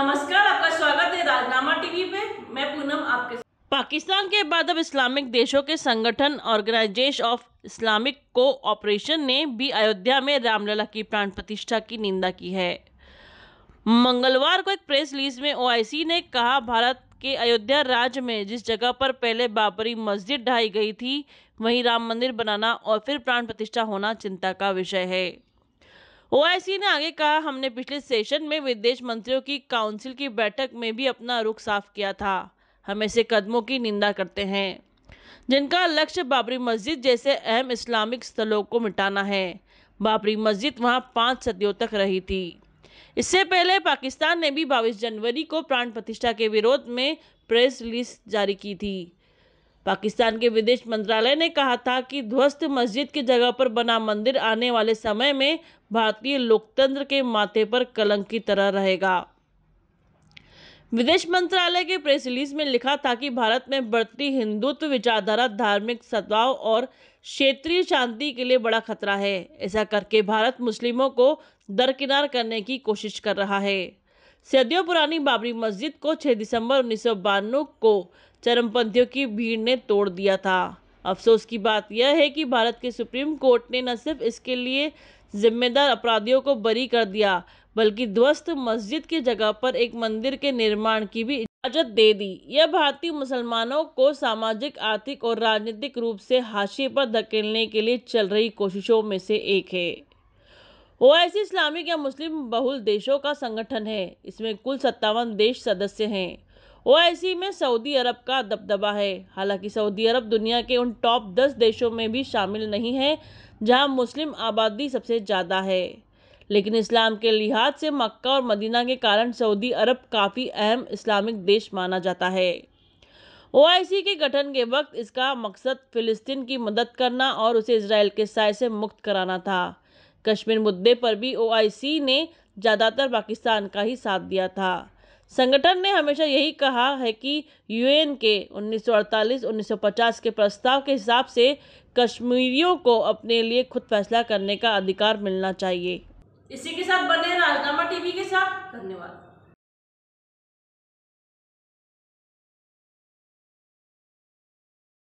नमस्कार आपका स्वागत है राजनामा टीवी पे मैं पूनम आपके पाकिस्तान के बाद अब इस्लामिक देशों के संगठन Organisation of Islamic Cooperation ने भी अयोध्या में रामलला की प्राण प्रतिष्ठा की निंदा की है मंगलवार को एक प्रेस रिलीज में ओआईसी ने कहा भारत के अयोध्या राज्य में जिस जगह पर पहले बाबरी मस्जिद ढाई गई थी वहीं राम मंदिर बनाना और फिर प्राण प्रतिष्ठा होना चिंता का विषय है ओआईसी ने आगे कहा हमने पिछले सेशन में विदेश मंत्रियों की काउंसिल की बैठक में भी अपना रुख साफ किया था हम ऐसे कदमों की निंदा करते हैं जिनका लक्ष्य बाबरी मस्जिद जैसे अहम इस्लामिक स्थलों को मिटाना है बाबरी मस्जिद वहां पाँच सदियों तक रही थी इससे पहले पाकिस्तान ने भी बाईस जनवरी को प्राण प्रतिष्ठा के विरोध में प्रेस रिलीज जारी की थी पाकिस्तान के विदेश मंत्रालय ने कहा था कि ध्वस्त मस्जिद की जगह पर बना मंदिर आने वाले समय में भारतीय लोकतंत्र के माथे पर कलंक की तरह रहेगा विदेश मंत्रालय के प्रेस रिलीज में लिखा था कि भारत में बढ़ती हिंदुत्व विचारधारा धार्मिक सद्भाव और क्षेत्रीय शांति के लिए बड़ा खतरा है ऐसा करके भारत मुस्लिमों को दरकिनार करने की कोशिश कर रहा है सदियों पुरानी बाबरी मस्जिद को 6 दिसंबर उन्नीस को चरमपंथियों की भीड़ ने तोड़ दिया था अफसोस की बात यह है कि भारत के सुप्रीम कोर्ट ने न सिर्फ इसके लिए जिम्मेदार अपराधियों को बरी कर दिया बल्कि ध्वस्त मस्जिद की जगह पर एक मंदिर के निर्माण की भी इजाजत दे दी यह भारतीय मुसलमानों को सामाजिक आर्थिक और राजनीतिक रूप से हाशिए पर धकेलने के लिए चल रही कोशिशों में से एक है ओआईसी इस्लामिक या मुस्लिम बहुल देशों का संगठन है इसमें कुल सत्तावन देश सदस्य हैं ओआईसी में सऊदी अरब का दबदबा है हालांकि सऊदी अरब दुनिया के उन टॉप दस देशों में भी शामिल नहीं है जहां मुस्लिम आबादी सबसे ज़्यादा है लेकिन इस्लाम के लिहाज से मक्का और मदीना के कारण सऊदी अरब काफ़ी अहम इस्लामिक देश माना जाता है ओ के गठन के वक्त इसका मकसद फ़िलिस्तीन की मदद करना और उसे इसराइल के साय से मुक्त कराना था कश्मीर मुद्दे पर भी ओआईसी ने ज़्यादातर पाकिस्तान का ही साथ दिया था संगठन ने हमेशा यही कहा है कि यूएन के 1948-1950 के प्रस्ताव के हिसाब से कश्मीरियों को अपने लिए खुद फैसला करने का अधिकार मिलना चाहिए इसी के साथ बने राजनामा टीवी के साथ धन्यवाद